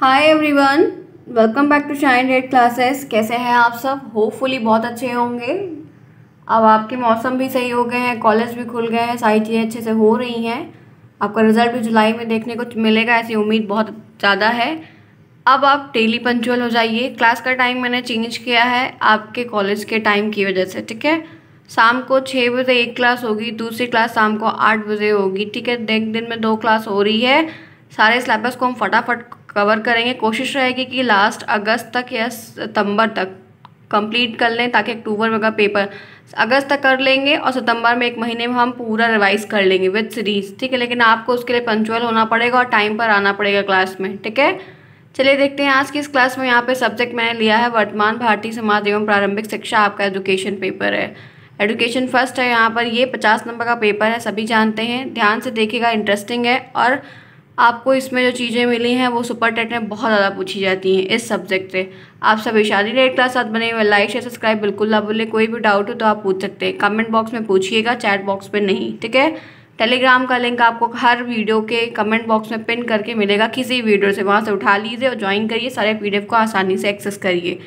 hi everyone welcome back to shine red classes कैसे हैं आप सब होपफुली बहुत अच्छे होंगे अब आपके मौसम भी सही हो गए हैं कॉलेज भी खुल गए हैं सारी चीज़ें अच्छे से हो रही हैं आपका रिजल्ट भी जुलाई में देखने को मिलेगा ऐसी उम्मीद बहुत ज़्यादा है अब आप डेली पंचुअल हो जाइए क्लास का टाइम मैंने चेंज किया है आपके कॉलेज के टाइम की वजह से ठीक है शाम को छः बजे एक क्लास होगी दूसरी क्लास शाम को आठ बजे होगी ठीक है एक दिन में दो क्लास हो रही है सारे सिलेबस को हम फटाफट कवर करेंगे कोशिश रहेगी कि लास्ट अगस्त तक या सितंबर तक कंप्लीट कर लें ताकि अक्टूबर में का पेपर अगस्त तक कर लेंगे और सितंबर में एक महीने में हम पूरा रिवाइज कर लेंगे विद सीरीज़ ठीक है लेकिन आपको उसके लिए पंचुअल होना पड़ेगा और टाइम पर आना पड़ेगा क्लास में ठीक है चलिए देखते हैं आज की इस क्लास में यहाँ पे सब्जेक्ट मैंने लिया है वर्तमान भारतीय समाज एवं प्रारंभिक शिक्षा आपका एजुकेशन पेपर है एजुकेशन फर्स्ट है यहाँ पर ये पचास नंबर का पेपर है सभी जानते हैं ध्यान से देखिएगा इंटरेस्टिंग है और आपको इसमें जो चीज़ें मिली हैं वो सुपर टेट में बहुत ज़्यादा पूछी जाती हैं इस सब्जेक्ट से आप सभी शादी डेट क्लास साथ बने हुए लाइक शेयर सब्सक्राइब बिल्कुल ना भूलें कोई भी डाउट हो तो आप पूछ सकते हैं कमेंट बॉक्स में पूछिएगा चैट बॉक्स में नहीं ठीक है टेलीग्राम का लिंक आपको हर वीडियो के कमेंट बॉक्स में पिन करके मिलेगा किसी वीडियो से वहाँ से उठा लीजिए और ज्वाइन करिए सारे पी को आसानी से एक्सेस करिए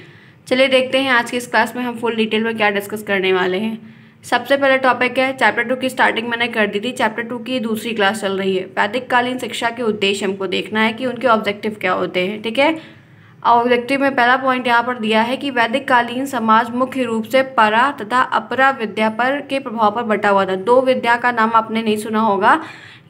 चलिए देखते हैं आज की इस क्लास में हम फुल डिटेल में क्या डिस्कस करने वाले हैं सबसे पहला टॉपिक है चैप्टर टू की स्टार्टिंग मैंने कर दी थी चैप्टर टू की दूसरी क्लास चल रही है वैदिक कालीन शिक्षा के उद्देश्य हमको देखना है कि उनके ऑब्जेक्टिव क्या होते हैं ठीक है ऑब्जेक्टिव में पहला पॉइंट यहाँ पर दिया है कि वैदिक कालीन समाज मुख्य रूप से परा तथा अपरा विद्या पर के प्रभाव पर बटा हुआ था दो विद्या का नाम आपने नहीं सुना होगा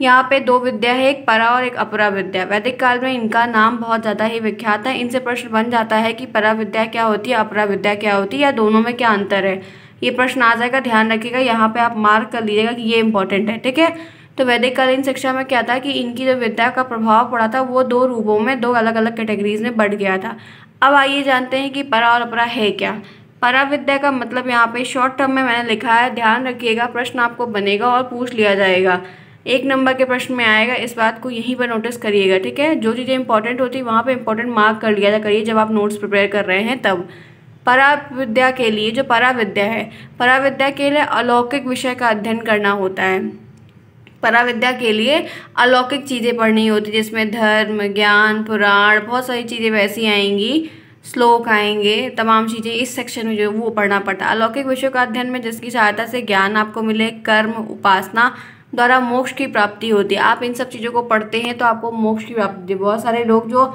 यहाँ पे दो विद्या है एक परा और एक अपरा विद्या वैदिक काल में इनका नाम बहुत ज़्यादा ही विख्यात है इनसे प्रश्न बन जाता है कि परा विद्या क्या होती है अपरा विद्या क्या होती है या दोनों में क्या अंतर है ये प्रश्न आ जाएगा ध्यान रखिएगा यहाँ पे आप मार्क कर लीजिएगा कि ये इंपॉर्टेंट है ठीक है तो वैदिक कालीन शिक्षा में क्या था कि इनकी जो विद्या का प्रभाव पड़ा था वो दो रूपों में दो अलग अलग कैटेगरीज में बढ़ गया था अब आइए जानते हैं कि परा और अपरा है क्या परा विद्या का मतलब यहाँ पे शॉर्ट टर्म में मैंने लिखा है ध्यान रखिएगा प्रश्न आपको बनेगा और पूछ लिया जाएगा एक नंबर के प्रश्न में आएगा इस बात को यहीं पर नोटिस करिएगा ठीक है जो चीज़ें इंपॉर्टेंट होती है वहाँ पर इंपॉर्टेंट मार्क कर लिया जा करिए जब आप नोट्स प्रिपेयर कर रहे हैं तब परा विद्या के लिए जो परा विद्या है परा विद्या के लिए अलौकिक विषय का अध्ययन करना होता है परा विद्या के लिए अलौकिक चीज़ें पढ़नी होती जिसमें धर्म ज्ञान पुराण बहुत सारी चीज़ें वैसी आएंगी श्लोक आएंगे तमाम चीज़ें इस सेक्शन में जो वो पढ़ना पड़ता है अलौकिक विषय का अध्ययन में जिसकी सहायता से ज्ञान आपको मिले कर्म उपासना द्वारा मोक्ष की प्राप्ति होती है आप इन सब चीज़ों को पढ़ते हैं तो आपको मोक्ष की प्राप्ति बहुत सारे लोग जो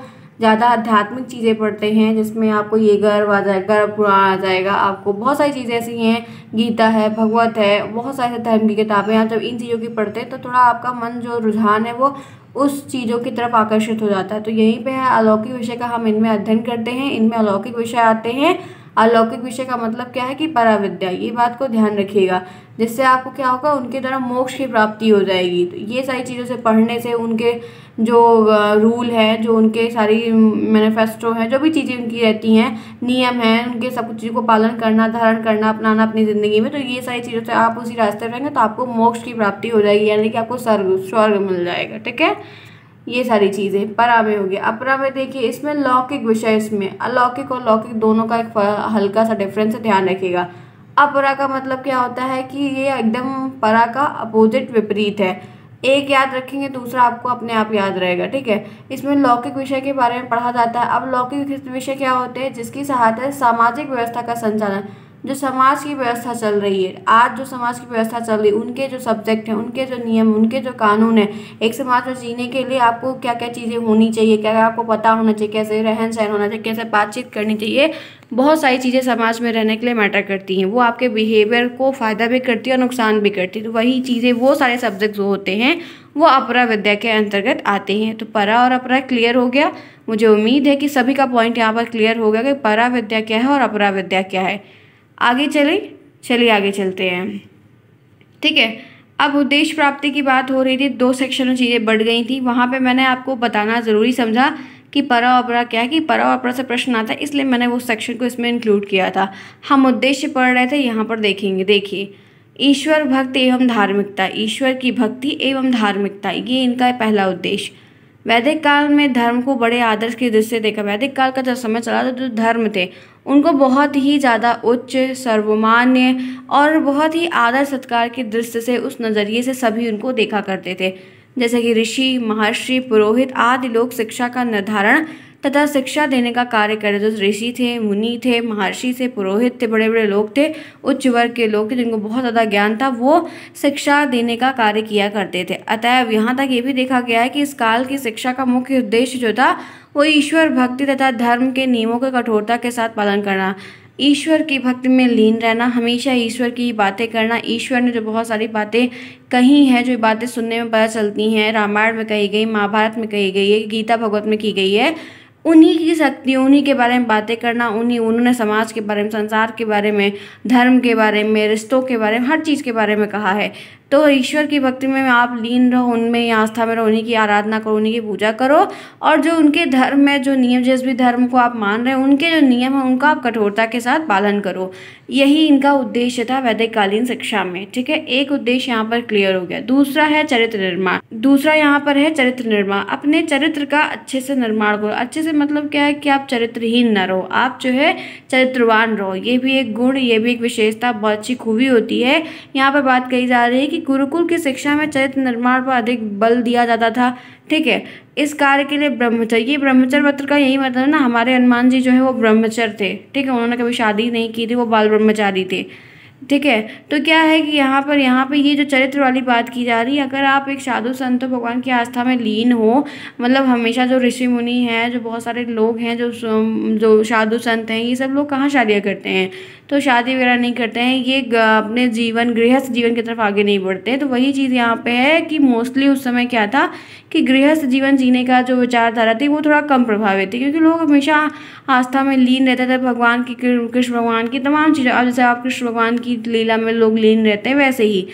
ज़्यादा आध्यात्मिक चीज़ें पढ़ते हैं जिसमें आपको ये गर्व आ जाएगा गर्व पुराण आ जाएगा आपको बहुत सारी चीज़ें ऐसी हैं गीता है भगवत है बहुत सारे धर्म की किताबें आप जब इन चीज़ों की पढ़ते हैं तो थोड़ा आपका मन जो रुझान है वो उस चीज़ों की तरफ आकर्षित हो जाता है तो यहीं पर है अलौकिक विषय का हम इनमें अध्ययन करते हैं इनमें अलौकिक विषय आते हैं अलौकिक विषय का मतलब क्या है कि पराविद्या ये बात को ध्यान रखिएगा जिससे आपको क्या होगा उनके द्वारा मोक्ष की प्राप्ति हो जाएगी तो ये सारी चीज़ों से पढ़ने से उनके जो रूल है जो उनके सारी मैनिफेस्टो है जो भी चीज़ें उनकी रहती हैं नियम हैं उनके सब कुछ चीज़ों को पालन करना धारण करना अपनाना अपनी ज़िंदगी में तो ये सारी चीज़ों से आप उसी रास्ते रहेंगे तो आपको मोक्ष की प्राप्ति हो जाएगी यानी कि आपको स्वर्ग स्वर्ग मिल जाएगा ठीक है ये सारी चीज़ें पराभय हो गया अपराभय देखिए इसमें लौकिक विषय इसमें अलौकिक और लौकिक दोनों का एक हल्का सा डिफरेंस ध्यान रखिएगा अपरा का मतलब क्या होता है कि ये एकदम परा का अपोजिट विपरीत है एक याद रखेंगे दूसरा आपको अपने आप याद रहेगा ठीक है इसमें लौकिक विषय के बारे में पढ़ा जाता है अब लौकिक विषय क्या होते हैं जिसकी सहायता सामाजिक व्यवस्था का संचालन जो समाज की व्यवस्था चल रही है आज जो समाज की व्यवस्था चल रही है उनके जो सब्जेक्ट हैं उनके जो नियम उनके जो कानून हैं एक समाज में जीने के लिए आपको क्या क्या चीज़ें होनी चाहिए क्या क्या आपको पता होना चाहिए कैसे रहन सहन होना चाहिए कैसे बातचीत करनी चाहिए बहुत सारी चीज़ें समाज में रहने के लिए मैटर करती हैं वो आपके बिहेवियर को फ़ायदा भी करती है और नुकसान भी करती है तो वही चीज़ें वो सारे सब्जेक्ट जो होते हैं वो अपरा विद्या के अंतर्गत आते हैं तो परा और अपरा क्लियर हो गया मुझे उम्मीद है कि सभी का पॉइंट यहाँ पर क्लियर हो गया कि परा विद्या क्या है और अपरा विद्या क्या है आगे चले चलिए आगे चलते हैं ठीक है अब उद्देश्य प्राप्ति की बात हो रही थी दो सेक्शन में चीज़ें बढ़ गई थी वहाँ पे मैंने आपको बताना ज़रूरी समझा कि परा अपरा क्या है कि परा अपरा से प्रश्न आता है इसलिए मैंने वो सेक्शन को इसमें इंक्लूड किया था हम उद्देश्य पढ़ रहे थे यहाँ पर देखेंगे देखिए ईश्वर भक्त एवं धार्मिकता ईश्वर की भक्ति एवं धार्मिकता ये इनका पहला उद्देश्य वैदिक काल में धर्म को बड़े आदर्श की दृष्टि देखा वैदिक काल का जब समय चला था तो धर्म थे उनको बहुत ही ज़्यादा उच्च सर्वमान्य और बहुत ही आदर सत्कार की दृष्टि से उस नज़रिए से सभी उनको देखा करते थे जैसे कि ऋषि महर्षि पुरोहित आदि लोग शिक्षा का निर्धारण तथा शिक्षा देने का कार्य करे जो ऋषि थे मुनि थे महर्षि थे पुरोहित थे बड़े बड़े लोग थे उच्च वर्ग के लोग थे जिनको बहुत ज़्यादा ज्ञान था वो शिक्षा देने का कार्य किया करते थे अतः यहाँ तक ये भी देखा गया है कि इस काल की शिक्षा का मुख्य उद्देश्य जो था वो ईश्वर भक्ति तथा धर्म के नियमों के कठोरता के साथ पालन करना ईश्वर की भक्ति में लीन रहना हमेशा ईश्वर की बातें करना ईश्वर ने जो बहुत सारी बातें कही हैं जो बातें सुनने में पता चलती हैं रामायण में कही गई महाभारत में कही गई है गीता भगवत में की गई है उन्हीं की शक्ति उन्हीं के बारे में बातें करना उन्हीं उन्होंने समाज के बारे में संसार के बारे में धर्म के बारे में रिश्तों के बारे में हर चीज़ के बारे में कहा है तो ईश्वर की भक्ति में आप लीन रहो उनमें आस्था में रहो उन्हीं की आराधना करो उन्हीं की पूजा करो और जो उनके धर्म में जो नियम जिस भी धर्म को आप मान रहे हैं उनके जो नियम हैं उनका आप कठोरता के साथ पालन करो यही इनका उद्देश्य था वैदिक कालीन शिक्षा में ठीक है एक उद्देश्य यहाँ पर क्लियर हो गया दूसरा है चरित्र निर्माण दूसरा यहाँ पर है चरित्र निर्माण अपने चरित्र का अच्छे से निर्माण करो अच्छे से मतलब क्या है कि आप चरित्रहीन न रहो आप जो है चरित्रवान रहो ये भी एक गुण ये भी एक विशेषता बहुत अच्छी खूबी होती है यहाँ पर बात कही जा रही है कि गुरुकुल की शिक्षा में चरित्र निर्माण पर अधिक बल दिया जाता था ठीक है इस कार्य के लिए ब्रह्मचर्य ये ब्रह्मचर्य पत्र का यही मतलब है ना हमारे हनुमान जी जो है वो ब्रह्मचर थे ठीक है उन्होंने कभी शादी नहीं की थी वो बाल ब्रह्मचारी थे ठीक है तो क्या है कि यहाँ पर यहाँ पर ये जो चरित्र वाली बात की जा रही है अगर आप एक साधु संत भगवान की आस्था में लीन हो मतलब हमेशा जो ऋषि मुनि हैं जो बहुत सारे लोग हैं जो जो साधु संत हैं ये सब लोग कहाँ शादियाँ करते हैं तो शादी वगैरह नहीं करते हैं ये अपने जीवन गृहस्थ जीवन की तरफ आगे नहीं बढ़ते तो वही चीज़ यहाँ पे है कि मोस्टली उस समय क्या था कि गृहस्थ जीवन जीने का जो विचारधारा थी वो थोड़ा कम प्रभावित थी क्योंकि लोग हमेशा आस्था में लीन रहते थे भगवान की कृष्ण भगवान की तमाम चीज़ें अब जैसे आप कृष्ण भगवान की लीला में लोग लीन रहते हैं वैसे ही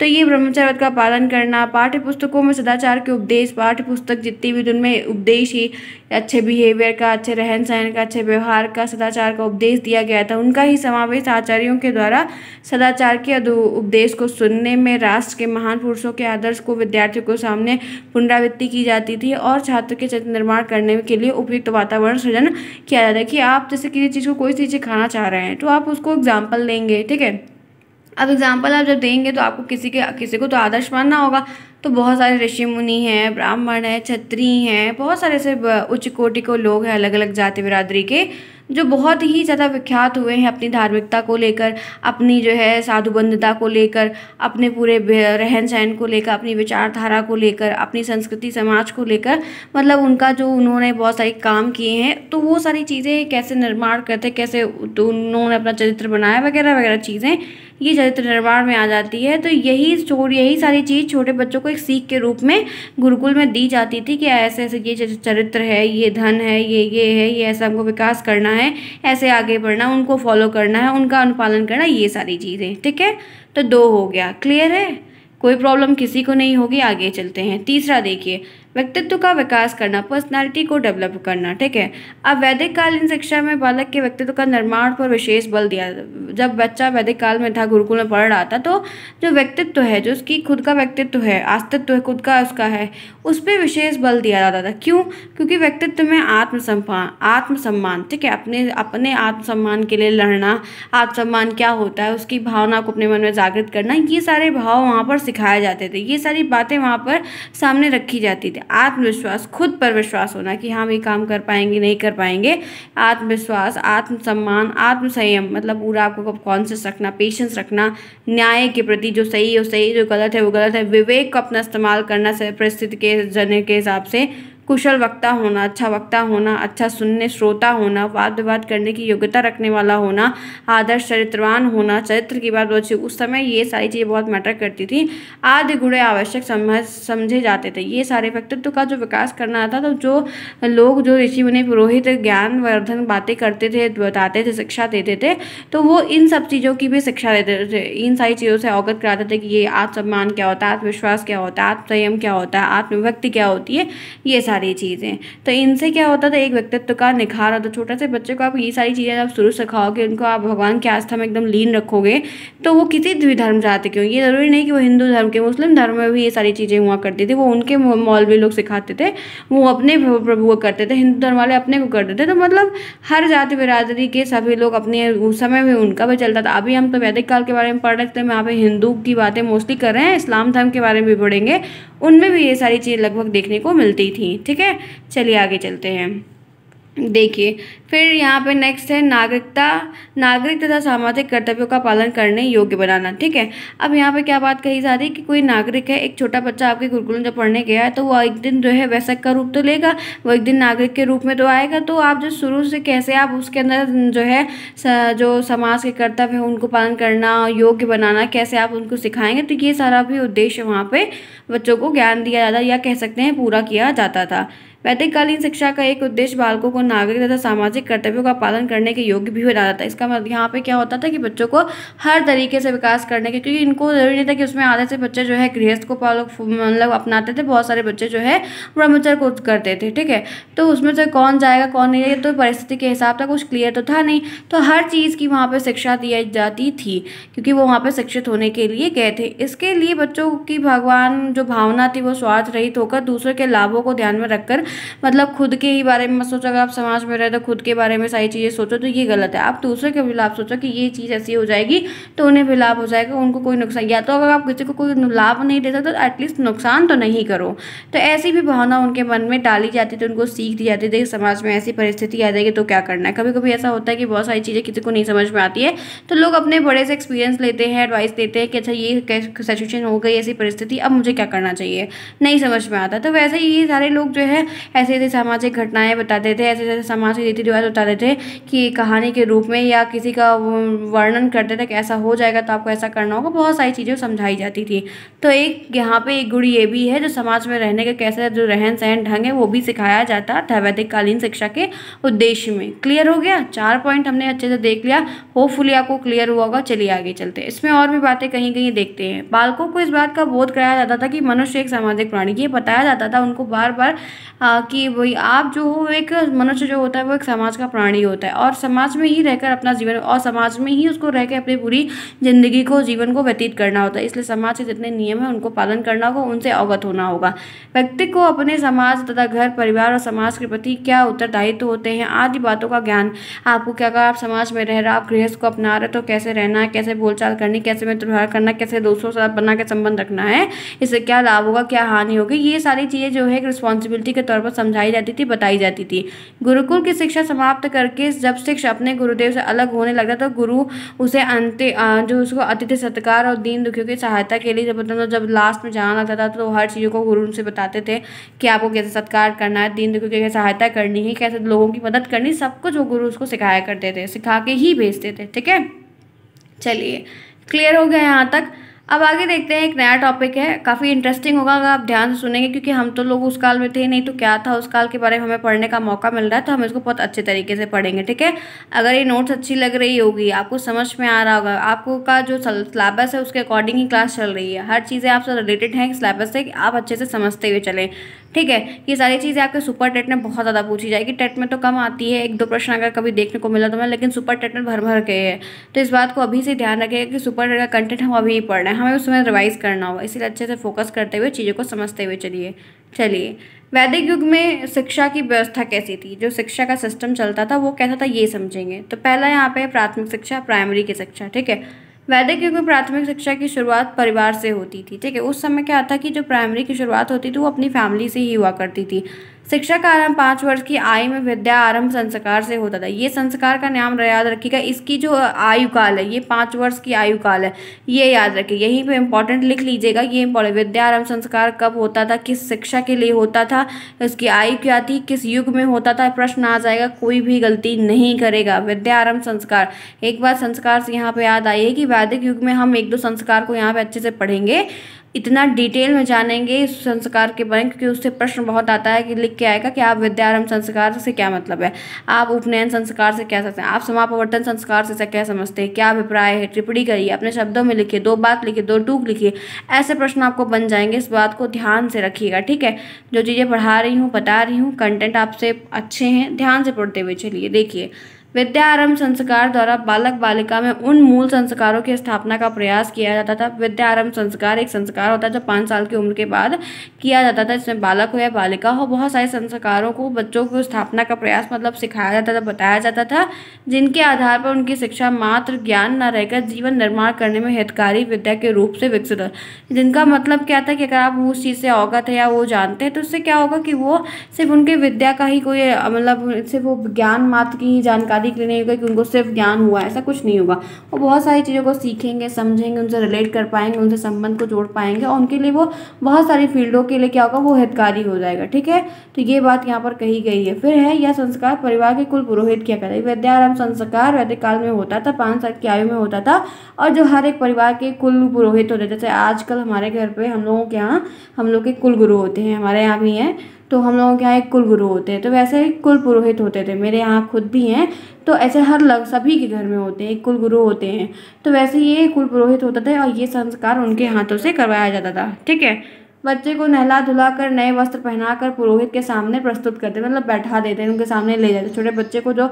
तो ये ब्रह्मचर्य का पालन करना पाठ्य पुस्तकों में सदाचार के उपदेश पाठ्य पुस्तक जितनी भी उनमें उपदेश ही अच्छे बिहेवियर का अच्छे रहन सहन का अच्छे व्यवहार का सदाचार का उपदेश दिया गया था उनका ही समावेश आचार्यों के द्वारा सदाचार के उपदेश को सुनने में राष्ट्र के महान पुरुषों के आदर्श को विद्यार्थियों को सामने पुनरावृत्ति की जाती थी और छात्र के चरित्र निर्माण करने के लिए उपयुक्त वातावरण सृजन किया जाता है कि आप जैसे किसी चीज़ को कोई चीज़ें खाना चाह रहे हैं तो आप उसको एग्जाम्पल देंगे ठीक है अब एग्ज़ाम्पल आप जब देंगे तो आपको किसी के किसी को तो आदर्श मानना होगा तो बहुत सारे ऋषि मुनि हैं ब्राह्मण हैं छत्री हैं बहुत सारे ऐसे उच्च कोटि को लोग हैं अलग अलग जाति बिरादरी के जो बहुत ही ज़्यादा विख्यात हुए हैं अपनी धार्मिकता को लेकर अपनी जो है साधुबंधता को लेकर अपने पूरे रहन सहन को लेकर अपनी विचारधारा को लेकर अपनी संस्कृति समाज को लेकर मतलब उनका जो उन्होंने बहुत सारे काम किए हैं तो वो सारी चीज़ें कैसे निर्माण करते कैसे तो उन्होंने अपना चरित्र बनाया वगैरह वगैरह चीज़ें ये चरित्र निर्माण में आ जाती है तो यही स्टोर यही सारी चीज़ छोटे बच्चों को एक सीख के रूप में गुरुकुल में दी जाती थी कि ऐसे ऐसे ये चरित्र है ये धन है ये ये है ये ऐसा हमको विकास करना है ऐसे आगे बढ़ना उनको फॉलो करना है उनका अनुपालन करना ये सारी चीज़ें ठीक है तो दो हो गया क्लियर है कोई प्रॉब्लम किसी को नहीं होगी आगे चलते हैं तीसरा देखिए व्यक्तित्व का विकास करना पर्सनैलिटी को डेवलप करना ठीक है अब वैदिक कालीन शिक्षा में बालक के व्यक्तित्व का निर्माण पर विशेष बल दिया जब बच्चा वैदिक काल में था गुरुकुल में पढ़ रहा था तो जो व्यक्तित्व है जो उसकी खुद का व्यक्तित्व है अस्तित्व है खुद का उसका है उस पर विशेष बल दिया जाता था क्यों क्योंकि व्यक्तित्व में आत्मसम्मान आत्मसम्मान ठीक है अपने अपने आत्मसम्मान के लिए लड़ना आत्मसम्मान क्या होता है उसकी भावना को अपने मन में जागृत करना ये सारे भाव वहाँ पर सिखाए जाते थे ये सारी बातें वहाँ पर सामने रखी जाती थी आत्मविश्वास खुद पर विश्वास होना कि हाँ, हम ये काम कर पाएंगे नहीं कर पाएंगे आत्मविश्वास आत्मसम्मान आत्मसंयम मतलब पूरा आपको कब कॉन्शियस रखना पेशेंस रखना न्याय के प्रति जो सही है वो सही जो गलत है वो गलत है विवेक को अपना इस्तेमाल करना परिस्थिति के जने के हिसाब से कुशल वक्ता होना अच्छा वक्ता होना अच्छा सुनने श्रोता होना वाद विवाद करने की योग्यता रखने वाला होना आदर्श चरित्रवान होना चरित्र की बात बहुत उस समय ये सारी चीज़ें बहुत मैटर करती थी आदि गुणे आवश्यक समझ समझे जाते थे ये सारे व्यक्तित्व का जो विकास करना था तो जो लोग जो ऋषि उन्हें पुरोहित ज्ञानवर्धन बातें करते थे बताते थे शिक्षा देते थे तो वो इन सब चीज़ों की भी शिक्षा देते थे इन सारी चीज़ों से अवगत कराते थे कि ये आत्मसम्मान क्या होता है आत्मविश्वास क्या होता है आत्मसंयम क्या होता है आत्मविभक्ति क्या होती है ये सारी सारी चीज़ें तो इनसे क्या होता था एक व्यक्तित्व का निखार होता छोटा से बच्चे को आप ये सारी चीज़ें आप शुरू सिखाओगे उनको आप भगवान की आस्था में एकदम लीन रखोगे तो वो किसी भी धर्म चाहते क्यों ये ज़रूरी नहीं कि वो हिंदू धर्म के मुस्लिम धर्म में भी ये सारी चीज़ें हुआ करती थी वो उनके मौलवी लोग सिखाते थे वो अपने प्रभु को करते थे हिंदू धर्म वाले अपने को करते थे तो मतलब हर जाति बिरादरी के सभी लोग अपने उस समय में उनका भी चलता था अभी हम तो वैदिक काल के बारे में पढ़ रहे थे वहाँ पर हिंदू की बातें मोस्टली कर रहे हैं इस्लाम धर्म के बारे में भी पढ़ेंगे उनमें भी ये सारी चीज़ लगभग देखने को मिलती थी ठीक है चलिए आगे चलते हैं देखिए फिर यहाँ पे नेक्स्ट है नागरिकता नागरिक तथा सामाजिक कर्तव्यों का पालन करने योग्य बनाना ठीक है अब यहाँ पे क्या बात कही जा रही है कि कोई नागरिक है एक छोटा बच्चा आपके गुरुकुल जब पढ़ने गया है तो वो एक दिन जो है वैसक का रूप तो लेगा वो एक दिन नागरिक के रूप में तो आएगा तो आप जो शुरू से कैसे आप उसके अंदर जो है जो समाज के कर्तव्य है उनको पालन करना योग्य बनाना कैसे आप उनको सिखाएंगे तो ये सारा भी उद्देश्य वहाँ पर बच्चों को ज्ञान दिया जाता या कह सकते हैं पूरा किया जाता था वैदिक कालीन शिक्षा का एक उद्देश्य बालकों को नागरिक तथा सामाजिक कर्तव्यों का पालन करने के योग्य भी जाता था इसका मतलब यहाँ पे क्या होता था कि बच्चों को हर तरीके से विकास करने के क्योंकि इनको जरूरी नहीं था कि उसमें आधे से बच्चे जो है गृहस्थ को मतलब अपनाते थे बहुत सारे बच्चे जो है ब्रह्मचर्य को करते थे ठीक है तो उसमें से कौन जाएगा कौन नहीं जाएगा तो परिस्थिति के हिसाब तक कुछ क्लियर तो था नहीं तो हर चीज़ की वहाँ पर शिक्षा दी जाती थी क्योंकि वो वहाँ पर शिक्षित होने के लिए गए थे इसके लिए बच्चों की भगवान जो भावना थी वो स्वार्थ रहित होकर दूसरों के लाभों को ध्यान में रखकर मतलब खुद के ही बारे में मत सोचो अगर आप समाज में रहे तो खुद के बारे में सारी चीज़ें सोचो तो ये गलत है आप दूसरे के लाभ सोचो कि ये चीज़ ऐसी हो जाएगी तो उन्हें भी लाभ हो जाएगा उनको कोई नुकसान या तो अगर आप किसी को कोई लाभ नहीं सकते तो एटलीस्ट नुकसान तो नहीं करो तो ऐसी भी भावना उनके मन में डाली जाती थी तो उनको सीख दी जाती थी समाज में ऐसी परिस्थिति आ जाएगी तो क्या करना है कभी कभी ऐसा होता है कि बहुत सारी चीज़ें किसी को नहीं समझ में आती है तो लोग अपने बड़े से एक्सपीरियंस लेते हैं एडवाइस देते हैं कि अच्छा ये सिचुएशन हो गई ऐसी परिस्थिति अब मुझे क्या करना चाहिए नहीं समझ में आता तो वैसे ही ये सारे लोग जो है ऐसे ऐसे सामाजिक घटनाएँ बताते थे ऐसे ऐसे समाज के रीति रिवाज बताते थे कि कहानी के रूप में या किसी का वर्णन करते थे कि ऐसा हो जाएगा तो आपको ऐसा करना होगा बहुत सारी चीज़ें समझाई जाती थी तो एक यहाँ पर एक गुड़ ये भी है जो समाज में रहने का कैसे जो रहन सहन ढंग है वो भी सिखाया जाता था वैदिक कालीन शिक्षा के उद्देश्य में क्लियर हो गया चार पॉइंट हमने अच्छे से देख लिया होपफुली आपको क्लियर हुआ होगा चलिए आगे चलते हैं इसमें और भी बातें कहीं कहीं देखते हैं बालकों को इस बात का बोध कराया जाता था कि मनुष्य एक सामाजिक प्राणी ये बताया जाता था उनको बार बार कि वही आप जो हो एक मनुष्य जो होता है वो एक समाज का प्राणी होता है और समाज में ही रहकर अपना जीवन और समाज में ही उसको रह अपनी पूरी ज़िंदगी को जीवन को व्यतीत करना होता है इसलिए समाज के जितने नियम हैं उनको पालन करना होगा उनसे अवगत होना होगा व्यक्ति को अपने समाज तथा घर परिवार और समाज के प्रति क्या उत्तरदायित्व तो होते हैं आदि बातों का ज्ञान आपको क्या अगर आप समाज में रह रहे आप गृहस्थ को अपना रहे तो कैसे रहना है कैसे बोलचाल करनी कैसे मित्र व्यवहार करना कैसे दोस्तों से साथ बना के संबंध रखना है इससे क्या लाभ होगा क्या हानि होगी ये सारी चीज़ें जो है एक रिस्पॉन्सिबिलिटी के तौर तौर पर समझाई जाती थी बताई जाती थी गुरुकुल की शिक्षा समाप्त करके जब शिक्षा अपने गुरुदेव से अलग होने लगा तो गुरु उसे अंत जो उसको अतिथि सत्कार और दीन दुखियों की सहायता के लिए जब मतलब जब लास्ट में जाना लगता था तो हर चीज़ों को गुरु उनसे बताते थे कि आपको कैसे सत्कार करना है दीन दुखियों की सहायता करनी है कैसे लोगों की मदद करनी सब कुछ वो गुरु उसको सिखाया करते थे सिखा के ही भेजते थे ठीक है चलिए क्लियर हो गया यहाँ तक अब आगे देखते हैं एक नया टॉपिक है काफ़ी इंटरेस्टिंग होगा अगर आप ध्यान से सुनेंगे क्योंकि हम तो लोग उस काल में थे नहीं तो क्या था उस काल के बारे में हमें पढ़ने का मौका मिल रहा है तो हम इसको बहुत अच्छे तरीके से पढ़ेंगे ठीक है अगर ये नोट्स अच्छी लग रही होगी आपको समझ में आ रहा होगा आपको का जो सिलेबस है उसके अकॉर्डिंग ही क्लास चल रही है हर चीज़ें आपसे रिलेटेड हैं सिलेबस से आप अच्छे से समझते हुए चलें ठीक है ये सारी चीज़ें आपके सुपर टेट में बहुत ज़्यादा पूछी जाएगी टेट में तो कम आती है एक दो प्रश्न अगर कभी देखने को मिला तो मैं लेकिन सुपर टेट में भर भर के है तो इस बात को अभी से ध्यान रखिएगा कि सुपर टेट का कंटेंट हम अभी ही पढ़ रहे हैं हमें उसमें रिवाइज़ करना होगा इसीलिए अच्छे से फोकस करते हुए चीज़ों को समझते हुए चलिए चलिए वैदिक युग में शिक्षा की व्यवस्था कैसी थी जो शिक्षा का सिस्टम चलता था वो कैसा था ये समझेंगे तो पहला यहाँ पे प्राथमिक शिक्षा प्राइमरी की शिक्षा ठीक है वैदिक युग में प्राथमिक शिक्षा की शुरुआत परिवार से होती थी ठीक है उस समय क्या था कि जो प्राइमरी की शुरुआत होती थी वो अपनी फैमिली से ही हुआ करती थी शिक्षा का आरंभ पाँच वर्ष की आयु में विद्या आरंभ संस्कार से होता था ये संस्कार का नाम याद रखिएगा इसकी जो आयु काल है ये पाँच वर्ष की आयु काल है ये याद रखिए यहीं पे इम्पोर्टेंट लिख लीजिएगा ये इम्पोर्टेंट विद्या आरंभ संस्कार कब होता था किस शिक्षा के लिए होता था इसकी आयु क्या थी किस युग में होता था प्रश्न आ जाएगा कोई भी गलती नहीं करेगा विद्या आरंभ संस्कार एक बार संस्कार यहाँ पे याद आई है कि वैदिक युग में हम एक दो संस्कार को यहाँ पे अच्छे से पढ़ेंगे इतना डिटेल में जानेंगे इस संस्कार के बारे में क्योंकि उससे प्रश्न बहुत आता है कि लिख के आएगा कि आप विद्यारंभ संस्कार से क्या मतलब है आप उपनयन संस्कार से क्या सकते हैं आप समापवर्तन संस्कार से क्या समझते हैं क्या अभिप्राय है टिप्पणी करिए अपने शब्दों में लिखिए दो बात लिखिए दो टूक लिखिए ऐसे प्रश्न आपको बन जाएंगे इस बात को ध्यान से रखिएगा ठीक है जो चीज़ें पढ़ा रही हूँ बता रही हूँ कंटेंट आपसे अच्छे हैं ध्यान से पढ़ते हुए चलिए देखिए विद्या आरंभ संस्कार द्वारा बालक बालिका में उन मूल संस्कारों की स्थापना का प्रयास किया जाता था विद्या आरम्भ संस्कार एक संस्कार होता है जो पाँच साल की उम्र के बाद किया जाता था जिसमें बालक हो या बालिका हो बहुत सारे संस्कारों को बच्चों को स्थापना का प्रयास मतलब सिखाया जाता था बताया जाता था जिनके आधार पर उनकी शिक्षा मात्र ज्ञान न रहकर जीवन निर्माण करने में हितकारी विद्या के रूप से विकसित हो जिनका मतलब क्या था कि अगर आप उस चीज़ से अवगत है या वो जानते हैं तो उससे क्या होगा कि वो सिर्फ उनके विद्या का ही कोई मतलब सिर्फ वो ज्ञान मात्र की ही जानकारी शादी के लिए नहीं होगा कि उनको सिर्फ ज्ञान हुआ ऐसा कुछ नहीं होगा वो बहुत सारी चीज़ों को सीखेंगे समझेंगे उनसे रिलेट कर पाएंगे उनसे संबंध को जोड़ पाएंगे और उनके लिए वो बहुत सारी फील्डों के लिए क्या होगा वो हितकारी हो जाएगा ठीक है तो ये बात यहाँ पर कही गई है फिर है यह संस्कार परिवार के कुल पुरोहित क्या करता है विद्यारंभ संस्कार वैदिक काल में होता था पाँच साल की आयु में होता था और जो हर एक परिवार के कुल पुरोहित होते जैसे आजकल हमारे घर पर हम लोगों के यहाँ हम लोग के कुल गुरु होते हैं हमारे यहाँ भी हैं तो हम लोगों के यहाँ एक कुल गुरु होते हैं तो वैसे ही कुल पुरोहित होते थे मेरे यहाँ खुद भी हैं तो ऐसे हर लग सभी के घर में होते हैं एक कुल गुरु होते हैं तो वैसे ये कुल पुरोहित होता था और ये संस्कार उनके हाथों से करवाया जाता था ठीक है बच्चे को नहला धुला कर नए वस्त्र पहनाकर पुरोहित के सामने प्रस्तुत करते मतलब बैठा देते हैं उनके सामने ले जाते छोटे बच्चे को जो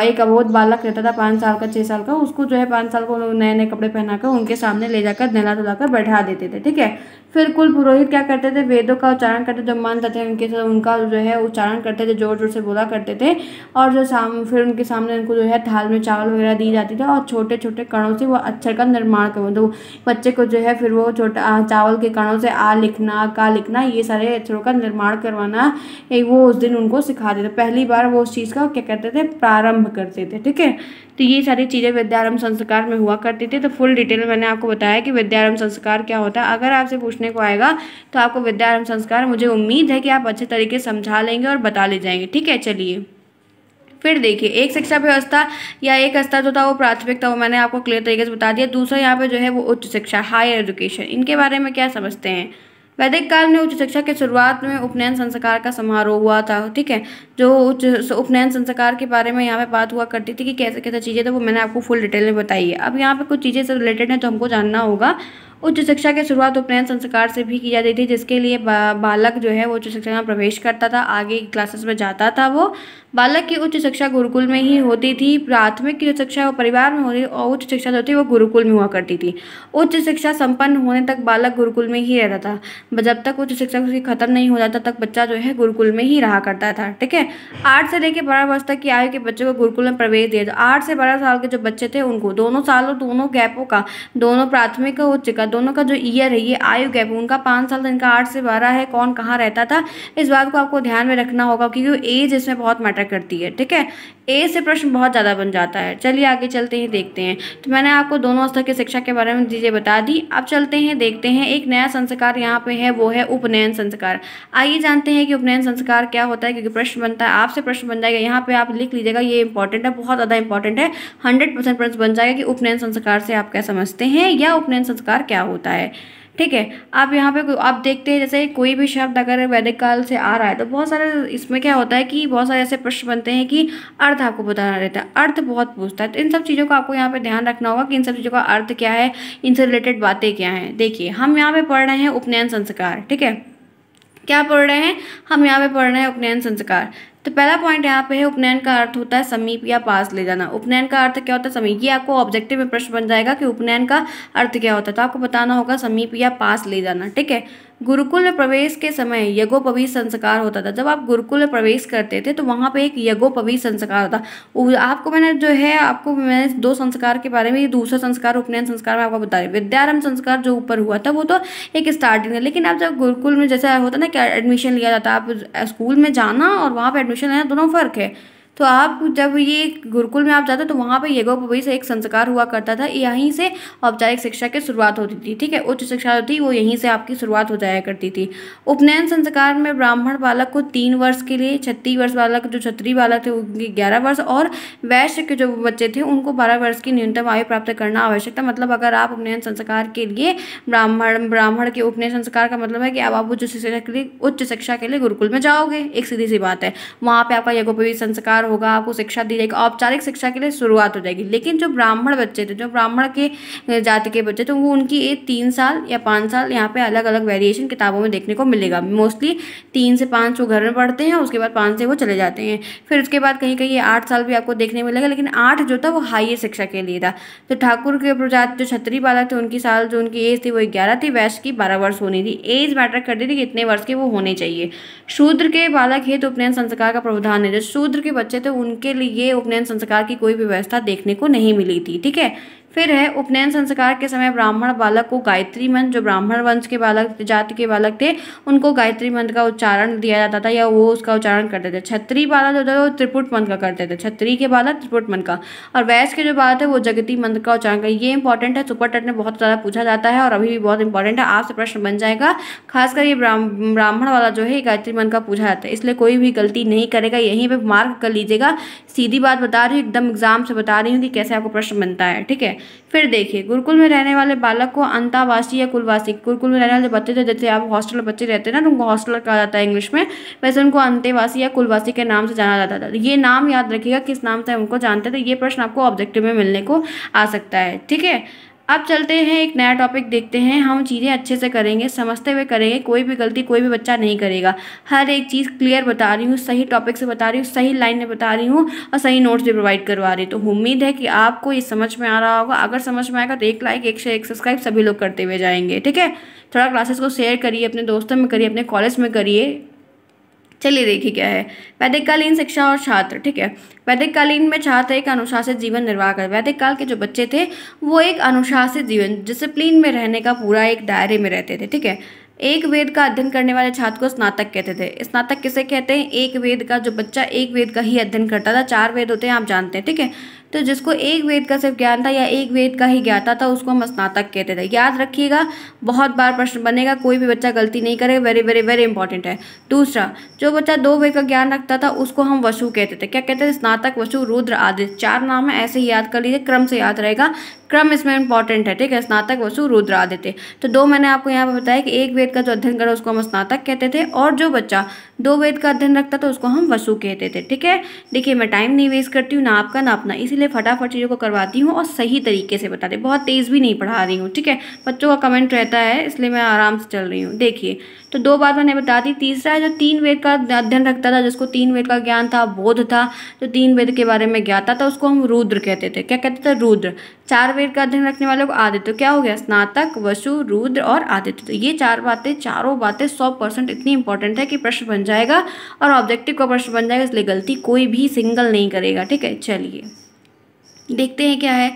एक अबोध बालक रहता था पाँच साल का छः साल का उसको जो है पाँच साल को नए नए कपड़े पहनाकर उनके सामने ले जाकर नहला धुला कर बैठा देते थे ठीक है फिर कुल पुरोहित क्या करते थे वेदों का उच्चारण करते जो मानते थे उनके साथ उनका जो है उच्चारण करते थे जोर जोर से बोला करते थे और जो साम फिर उनके सामने उनको जो है थाल में चावल वगैरह दी जाती थी और छोटे छोटे कणों से वो अक्षर का निर्माण कर मतलब बच्चे को जो है फिर वो छोटा चावल के कणों से आ लिखना पढ़ना का लिखना ये सारे अक्षरों का निर्माण करवाना एक वो उस दिन उनको सिखा देते पहली बार वो उस चीज़ का क्या करते थे प्रारंभ करते थे ठीक है तो ये सारी चीज़ें विद्यारम संस्कार में हुआ करती थी तो फुल डिटेल मैंने आपको बताया कि विद्यारंभ संस्कार क्या होता है अगर आपसे पूछने को आएगा तो आपको विद्यारंभ संस्कार मुझे उम्मीद है कि आप अच्छे तरीके से समझा लेंगे और बता ले जाएंगे ठीक है चलिए फिर देखिए एक शिक्षा व्यवस्था या एक स्तर जो तो था वो प्राथमिक था वो मैंने आपको क्लियर तरीके से बता दिया दूसरा यहाँ पे जो है वो उच्च शिक्षा हायर एजुकेशन इनके बारे में क्या समझते हैं वैदिक काल में उच्च शिक्षा के शुरुआत में उपनयन संस्कार का समारोह हुआ था ठीक है जो उच्च उपनयन संस्कार के बारे में यहाँ पे बात हुआ करती थी कि कैसे कैसे चीज़ें तो वो मैंने आपको फुल डिटेल में बताई है अब यहाँ पे कुछ चीज़ें से रिलेटेड हैं तो हमको जानना होगा उच्च शिक्षा की शुरुआत उपनयन संस्कार से भी की जाती थी जिसके लिए बा, बालक जो है वो उच्च शिक्षा में प्रवेश करता था आगे क्लासेस में जाता था वो बालक की उच्च शिक्षा गुरुकुल में ही होती थी प्राथमिक की जो शिक्षा वो परिवार में होती और उच्च शिक्षा जो थी वो गुरुकुल में हुआ करती थी उच्च शिक्षा संपन्न होने तक बालक गुरुकुल में ही रहता था जब तक उच्च शिक्षा उसकी खत्म नहीं हो जाता तक बच्चा जो है गुरुकुल में ही रहा करता था ठीक है आठ से लेकर बारह वर्ष तक की आयु के बच्चों को गुरुकुल में प्रवेश दिया आठ से बारह साल के जो बच्चे थे उनको दोनों सालों दोनों गैपों का दोनों प्राथमिक और उच्च का दोनों का जो ईयर है ये आयु गैप उनका पाँच साल तो इनका आठ से बारह है कौन कहाँ रहता था इस बात को आपको ध्यान में रखना होगा क्योंकि एज इसमें बहुत मैटर करती है ठीक है ए से प्रश्न बहुत ज़्यादा बन जाता है चलिए आगे चलते हैं देखते हैं तो मैंने आपको दोनों स्तर की शिक्षा के बारे में चीज़ें बता दी अब चलते हैं देखते हैं एक नया संस्कार यहाँ पे है वो है उपनयन संस्कार आइए जानते हैं कि उपनयन संस्कार क्या होता है क्योंकि प्रश्न बनता है आपसे प्रश्न बन जाएगा यहाँ पर आप लिख लीजिएगा ये इंपॉर्टेंट है बहुत ज़्यादा इंपॉर्टेंट है हंड्रेड परसेंट प्रश्न बन जाएगा कि उपनयन संस्कार से आप क्या समझते हैं या उपनयन संस्कार क्या होता है ठीक है आप यहाँ पे आप देखते हैं जैसे कोई भी शब्द अगर वैदिक काल से आ रहा है तो बहुत सारे इसमें क्या होता है कि बहुत सारे ऐसे प्रश्न बनते हैं कि अर्थ आपको बताना रहता है अर्थ बहुत पूछता है तो इन सब चीज़ों का आपको यहाँ पे ध्यान रखना होगा कि इन सब चीज़ों का अर्थ क्या है इनसे रिलेटेड बातें क्या हैं देखिए हम यहाँ पे पढ़ रहे हैं उपनयन संस्कार ठीक है क्या पढ़ रहे हैं हम यहाँ पे पढ़ रहे हैं उपनयन संस्कार तो पहला पॉइंट यहाँ पे है उपनयन का अर्थ होता है समीप या पास ले जाना उपनयन का अर्थ क्या होता है समीप ये आपको ऑब्जेक्टिव में प्रश्न बन जाएगा कि उपनयन का अर्थ क्या होता है तो आपको बताना होगा समीप या पास ले जाना ठीक है गुरुकुल में प्रवेश के समय यज्ञोपवी संस्कार होता था जब आप गुरुकुल में प्रवेश करते थे तो वहाँ पे एक यज्ञोपवी संस्कार होता आपको मैंने जो है आपको मैंने दो संस्कार के बारे में ये दूसरा संस्कार उपनयन संस्कार में आपको बता रही विद्यारंभ संस्कार जो ऊपर हुआ था वो तो एक स्टार्टिंग है लेकिन आप जब गुरुकुल में जैसा होता ना कि एडमिशन लिया जाता आप स्कूल में जाना और वहाँ पर एडमिशन लेना दोनों फ़र्क है तो आप जब ये गुरुकुल में आप जाते तो वहाँ पर पवई से एक संस्कार हुआ करता था यहीं से औपचारिक शिक्षा की शुरुआत होती थी ठीक है उच्च शिक्षा जो थी वो यहीं से आपकी शुरुआत हो जाया करती थी उपनयन संस्कार में ब्राह्मण बालक को तीन वर्ष के लिए छत्तीस वर्ष बालक जो छत्री बालक थे उनके ग्यारह वर्ष और वैश्य के जो बच्चे थे उनको बारह वर्ष की न्यूनतम आयु प्राप्त करना आवश्यक था मतलब अगर आप उपनयन संस्कार के लिए ब्राह्मण ब्राह्मण के उपनयन संस्कार का मतलब है कि अब आप उच्च शिक्षा के लिए उच्च शिक्षा के लिए गुरुकुल में जाओगे एक सीधी सी बात है वहाँ पर आपका यज्ञोपवी संस्कार होगा आपको शिक्षा दी जाएगी औपचारिक शिक्षा के लिए शुरुआत हो जाएगी लेकिन जो ब्राह्मण बच्चे थे जो ब्राह्मण के जाति के बच्चे थे वो उनकी एज तीन साल या पाँच साल यहाँ पे अलग अलग वेरिएशन किताबों में देखने को मिलेगा मोस्टली तीन से पाँच वो घर में पढ़ते हैं उसके बाद पाँच से वो चले जाते हैं फिर उसके बाद कहीं कहीं आठ साल भी आपको देखने मिलेगा लेकिन आठ जो था वो हाइयर शिक्षा के लिए था तो ठाकुर के प्रजात जो छत्री बालक थे उनकी साल जो उनकी एज थी वो ग्यारह थी वैश्य की बारह वर्ष होनी थी एज मैटर कर दी थी कितने वर्ष के वो होने चाहिए शूद्र के बालक हेतु उपनयन संस्कार का प्रावधान है जो शूद्र के बच्चे बच्चे तो उनके लिए उपनयन संस्कार की कोई व्यवस्था देखने को नहीं मिली थी ठीक है फिर है उपनयन संस्कार के समय ब्राह्मण बालक को गायत्री मंत्र जो ब्राह्मण वंश के बालक जाति के बालक थे उनको गायत्री मंत्र का उच्चारण दिया जाता था या वो उसका उच्चारण करते थे छत्री बालक जो था वो त्रिपुट मंत्र का करते थे छत्री के बालक त्रिपुट मंत्र का और वैश्य के जो बालक थे वो जगती मंत्र का उच्चारण कर ये इंपॉर्टेंट है सुपर टट में बहुत ज़्यादा पूछा जाता है और अभी भी बहुत इंपॉर्टेंट है आपसे प्रश्न बन जाएगा खासकर ये ब्राह्मण वाला जो है गायत्री मंत्र का पूछा जाता है इसलिए कोई भी गलती नहीं करेगा यहीं पर मार्क कर लीजिएगा सीधी बात बता रही हूँ एकदम एग्जाम से बता रही हूँ कि कैसे आपको प्रश्न बनता है ठीक है फिर देखिए गुरुकुल में रहने वाले बालक को अंतावासी या कुलवासी गुरुकुल में रहने वाले बच्चे जो तो जैसे आप हॉस्टल में बच्चे रहते हैं ना तो उनको हॉस्टल कहा जाता है इंग्लिश में वैसे उनको अंतेवासी या कुलवासी के नाम से जाना जाता था ये नाम याद रखिएगा किस नाम से उनको जानते थे ये प्रश्न आपको ऑब्जेक्टिव में मिलने को आ सकता है ठीक है अब चलते हैं एक नया टॉपिक देखते हैं हम चीज़ें अच्छे से करेंगे समझते हुए करेंगे कोई भी गलती कोई भी बच्चा नहीं करेगा हर एक चीज़ क्लियर बता रही हूँ सही टॉपिक से बता रही हूँ सही लाइन में बता रही हूँ और सही नोट्स भी प्रोवाइड करवा रही हूँ तो उम्मीद है कि आपको ये समझ में आ रहा होगा अगर समझ में आएगा तो एक लाइक एक शेयर एक सब्सक्राइब सभी लोग करते हुए जाएंगे ठीक है थोड़ा क्लासेस को शेयर करिए अपने दोस्तों में करिए अपने कॉलेज में करिए चलिए देखिए क्या है वैदिक कालीन शिक्षा और छात्र ठीक है वैदिक कालीन में छात्र एक अनुशासित जीवन निर्वाह कर वैदिक काल के जो बच्चे थे वो एक अनुशासित जीवन डिसिप्लिन में रहने का पूरा एक दायरे में रहते थे ठीक है एक वेद का अध्ययन करने वाले छात्र को स्नातक कहते थे स्नातक किसे कहते हैं एक वेद का जो बच्चा एक वेद का ही अध्ययन करता था चार वेद होते हैं आप जानते हैं ठीक है तो जिसको एक वेद का सिर्फ ज्ञान था या एक वेद का ही ज्ञाता था उसको हम स्नातक कहते थे याद रखिएगा बहुत बार प्रश्न बनेगा कोई भी बच्चा गलती नहीं करेगा वेरी वेरी वेरी इंपॉर्टेंट है दूसरा जो बच्चा दो वेद का ज्ञान रखता था उसको हम वसु कहते थे क्या कहते थे स्नातक वसु रुद्र आदि चार नाम है ऐसे ही याद कर लीजिए क्रम से याद रहेगा क्रम इसमें इंपॉर्टेंट है ठीक है स्नातक वसु रुद्रादित्य तो दो मैंने आपको यहाँ पर बताया कि एक वेद का जो अध्ययन करा उसको हम स्नातक कहते थे और जो बच्चा दो वेद का अध्ययन रखता था उसको हम वसु कहते थे ठीक है देखिए मैं टाइम नहीं वेस्ट करती हूँ ना आपका ना अपना इसीलिए फटाफट चीज़ों को करवाती हूँ और सही तरीके से बताती बहुत तेज़ भी नहीं पढ़ा रही हूँ ठीक है बच्चों का कमेंट रहता है इसलिए मैं आराम से चल रही हूँ देखिए तो दो बार मैंने बता दी तीसरा है जो तीन वेद का अध्ययन रखता था जिसको तीन वेद का ज्ञान था बोध था जो तीन वेद के बारे में ज्ञाता था उसको हम रुद्र कहते थे क्या कहते थे रुद्र चार वेद का अध्ययन रखने वाले को आदित्य क्या हो गया स्नातक वसु रुद्र और आदित्य तो ये चार बातें चारों बातें सौ परसेंट इतनी इंपॉर्टेंट है कि प्रश्न बन जाएगा और ऑब्जेक्टिव का प्रश्न बन जाएगा इसलिए गलती कोई भी सिंगल नहीं करेगा ठीक है चलिए देखते हैं क्या है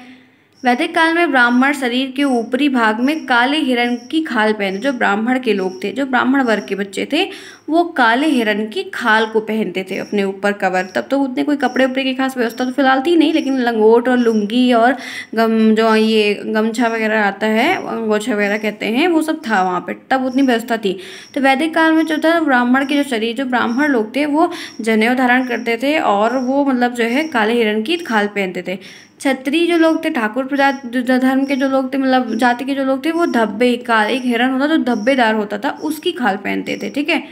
वैदिक काल में ब्राह्मण शरीर के ऊपरी भाग में काले हिरण की खाल पहने जो ब्राह्मण के लोग थे जो ब्राह्मण वर्ग के बच्चे थे वो काले हिरन की खाल को पहनते थे अपने ऊपर कवर तब तो उतने कोई कपड़े उपड़े की खास व्यवस्था तो फिलहाल थी नहीं लेकिन लंगोट और लुंगी और गम जो ये गमछा वगैरह आता है गोछा वगैरह कहते हैं वो सब था वहाँ पर तब उतनी व्यवस्था थी तो वैदिक काल में जो था ब्राह्मण के जो शरीर जो ब्राह्मण लोग थे वो जनेऊ धारण करते थे और वो मतलब जो है काले हिरण की खाल पहनते थे छत्री जो लोग थे ठाकुर प्रजा धर्म के जो लोग थे मतलब जाति के जो लोग थे वो धब्बे काल एक हिरण होता जो धब्बेदार होता था उसकी खाल पहनते थे ठीक है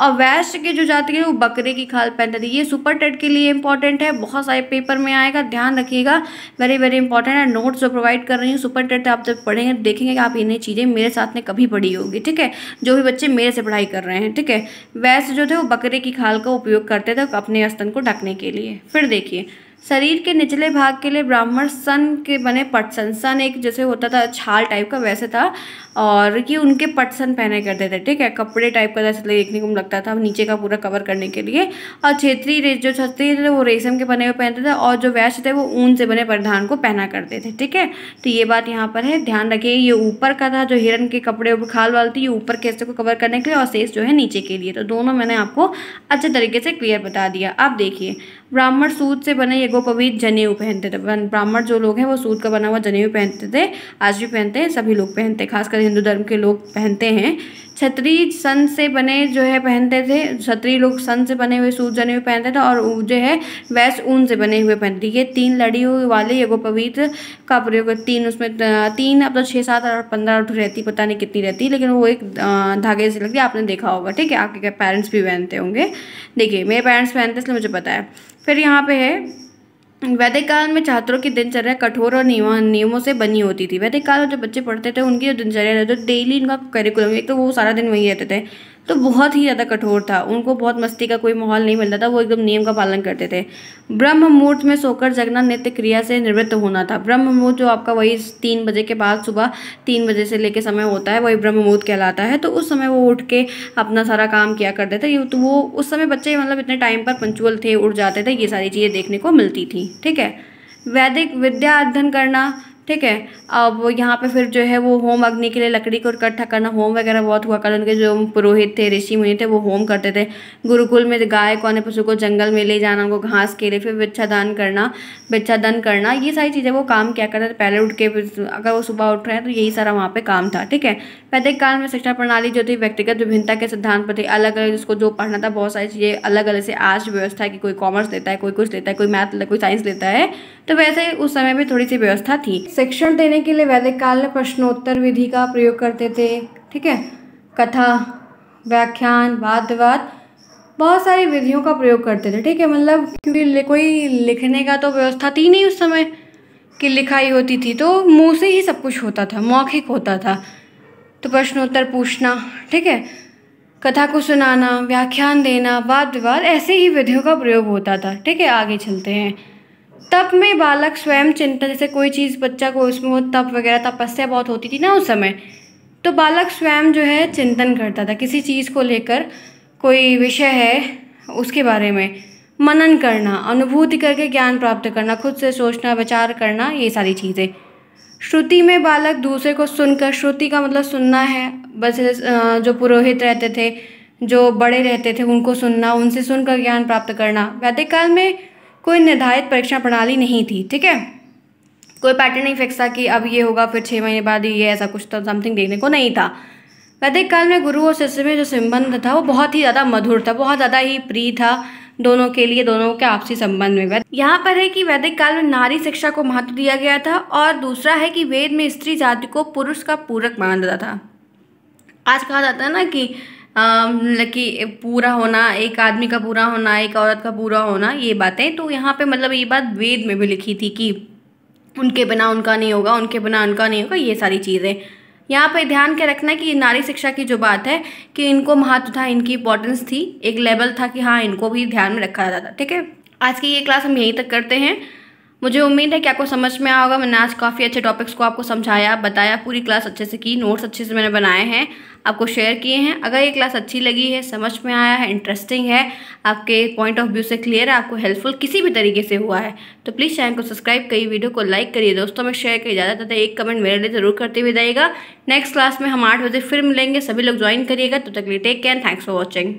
और वैश्य की जो जाति है वो बकरे की खाल पहनते थे ये सुपर टेट के लिए इंपॉर्टेंट है बहुत सारे पेपर में आएगा ध्यान रखिएगा वेरी वेरी इंपॉर्टेंट है नोट्स जो प्रोवाइड कर रही हूँ सुपर टेट आप जब पढ़ेंगे देखेंगे कि आप इन्हें चीज़ें मेरे साथ में कभी पढ़ी होगी ठीक है जो भी बच्चे मेरे से पढ़ाई कर रहे हैं ठीक है वैश्य जो थे वो बकरे की खाल का उपयोग करते थे अपने स्तन को ढकने के लिए फिर देखिए शरीर के निचले भाग के लिए ब्राह्मण सन के बने पटसन सन एक जैसे होता था छाल टाइप का वैसे था और ये उनके पटसन पहने करते थे ठीक है कपड़े टाइप का जैसे देखने को लगता था नीचे का पूरा कवर करने के लिए और क्षेत्रीय रेस जो छत्री थे वो रेशम के बने हुए पहनते थे और जो वैश्य थे वो ऊन से बने परिधान को पहना करते थे ठीक है तो ये बात यहाँ पर है ध्यान रखिए ये ऊपर का था जो हिरन के कपड़े ऊपर खाल वाल थी ये ऊपर के हिस्से को कवर करने के लिए और शेष जो है नीचे के लिए तो दोनों मैंने आपको अच्छे तरीके से क्लियर बता दिया आप देखिए ब्राह्मण सूत से बने ये गोपवीत जनेऊ पहनते थे ब्राह्मण जो लोग हैं वो सूत का बना हुआ जनेऊ पहनते थे आज भी पहनते हैं सभी लोग पहनते हैं खासकर हिंदू धर्म के लोग पहनते हैं छतरी सन से बने जो है पहनते थे छतरी लोग सन से बने हुए सूट जने हुए पहनते थे और जो है वैस ऊन से बने हुए पहनते ये तीन लड़ी हुई वाले यगो पवित्र का प्रयोग तीन उसमें तीन अब तो छः सात और पंद्रह अठ रहती पता नहीं कितनी रहती लेकिन वो एक धागे से लगती आपने देखा होगा ठीक है आपके पेरेंट्स भी पहनते होंगे देखिए मेरे पेरेंट्स पहनते इसलिए मुझे पता है फिर यहाँ पे है वैदिक काल में छात्रों की दिनचर्या कठोर और नियमों से बनी होती थी वैदिक काल में जो बच्चे पढ़ते थे उनकी जो दिनचर्या रहती थी डेली तो इनका करिकुलम एक तो वो सारा दिन वहीं रहते थे तो बहुत ही ज़्यादा कठोर था उनको बहुत मस्ती का कोई माहौल नहीं मिलता था वो एकदम नियम का पालन करते थे ब्रह्म मुहूर्त में सोकर जगना नित्य क्रिया से निवृत्त होना था ब्रह्म मुहूर्त जो आपका वही तीन बजे के बाद सुबह तीन बजे से लेके समय होता है वही ब्रह्म मुहूर्त कहलाता है तो उस समय वो उठ के अपना सारा काम किया करते थे तो वो उस समय बच्चे मतलब इतने टाइम पर पंचुअल थे उठ जाते थे ये सारी चीज़ें देखने को मिलती थी ठीक है वैदिक विद्या अध्ययन करना ठीक है अब यहाँ पे फिर जो है वो होम अग्नि के लिए लकड़ी को इकट्ठा करना होम वगैरह बहुत हुआ कर उनके जो पुरोहित थे ऋषि मुनि थे वो होम करते थे गुरुकुल में गाय अन्य पशु को जंगल में ले जाना उनको घास के लिए फिर वृक्षादान करना वृक्षादान करना ये सारी चीज़ें वो काम क्या करते थे पहले उठ के अगर वो सुबह उठ रहे हैं तो यही सारा वहाँ पर काम था ठीक है पैदिक काल में शिक्षा प्रणाली जो थी व्यक्तिगत विभिन्नता के सिद्धांत पर थी अलग अलग जिसको जो पढ़ना था बहुत सारी चीज़ें अलग अलग से आज व्यवस्था की कोई कॉमर्स लेता है कोई कुछ लेता है कोई मैथ कोई साइंस लेता है तो वैसे उस समय भी थोड़ी सी व्यवस्था थी शिक्षण देने के लिए वैदिक काल में प्रश्नोत्तर विधि का प्रयोग करते थे ठीक है कथा व्याख्यान वाद विवाद बहुत सारी विधियों का प्रयोग करते थे ठीक है मतलब क्योंकि कोई लिखने का तो व्यवस्था थी नहीं उस समय कि लिखाई होती थी तो मुँह से ही सब कुछ होता था मौखिक होता था तो प्रश्नोत्तर पूछना ठीक है कथा को सुनाना व्याख्यान देना वाद विवाद ऐसे ही विधियों का प्रयोग होता था ठीक है आगे चलते हैं तप में बालक स्वयं चिंतन जैसे कोई चीज़ बच्चा को उसमें वो तप वगैरह तपस्या बहुत होती थी ना उस समय तो बालक स्वयं जो है चिंतन करता था किसी चीज़ को लेकर कोई विषय है उसके बारे में मनन करना अनुभूति करके ज्ञान प्राप्त करना खुद से सोचना विचार करना ये सारी चीज़ें श्रुति में बालक दूसरे को सुनकर श्रुति का मतलब सुनना है बस जो पुरोहित रहते थे जो बड़े रहते थे उनको सुनना उनसे सुनकर ज्ञान प्राप्त करना वैदिक काल में कोई निर्धारित परीक्षा प्रणाली नहीं थी ठीक है कोई पैटर्न नहीं फिक्स था कि अब ये होगा फिर छः महीने बाद ये ऐसा कुछ था समथिंग देखने को नहीं था वैदिक काल में गुरु और शिष्य में जो संबंध था वो बहुत ही ज़्यादा मधुर था बहुत ज़्यादा ही प्रिय था दोनों के लिए दोनों के आपसी संबंध में यहाँ पर है कि वैदिक काल में नारी शिक्षा को महत्व दिया गया था और दूसरा है कि वेद में स्त्री जाति को पुरुष का पूरक माना जाता था आज कहा जाता है ना कि मतलब कि पूरा होना एक आदमी का पूरा होना एक औरत का पूरा होना ये बातें तो यहाँ पे मतलब ये बात वेद में भी लिखी थी कि उनके बिना उनका नहीं होगा उनके बिना उनका नहीं होगा ये सारी चीज़ें यहाँ पे ध्यान के रखना कि नारी शिक्षा की जो बात है कि इनको महत्व था इनकी इंपॉर्टेंस थी एक लेवल था कि हाँ इनको भी ध्यान में रखा जाता था ठीक है आज की ये क्लास हम यहीं तक करते हैं मुझे उम्मीद है कि आपको समझ में आया होगा मैंने आज काफ़ी अच्छे टॉपिक्स को आपको समझाया बताया पूरी क्लास अच्छे से की नोट्स अच्छे से मैंने बनाए हैं आपको शेयर किए हैं अगर ये क्लास अच्छी लगी है समझ में आया है इंटरेस्टिंग है आपके पॉइंट ऑफ व्यू से क्लियर है आपको हेल्पफुल किसी भी तरीके से हुआ है तो प्लीज़ चैनल को सब्सक्राइब करिए वीडियो को लाइक करिए दोस्तों में शेयर करिए ज़्यादा ज़्यादा एक कमेंट मेरे लिए ज़रूर करते हुए जाइएगा नेक्स्ट क्लास में हम आठ बजे फिर मिलेंगे सभी लोग ज्वाइन करिएगा तब तो तक लिए take care thanks for watching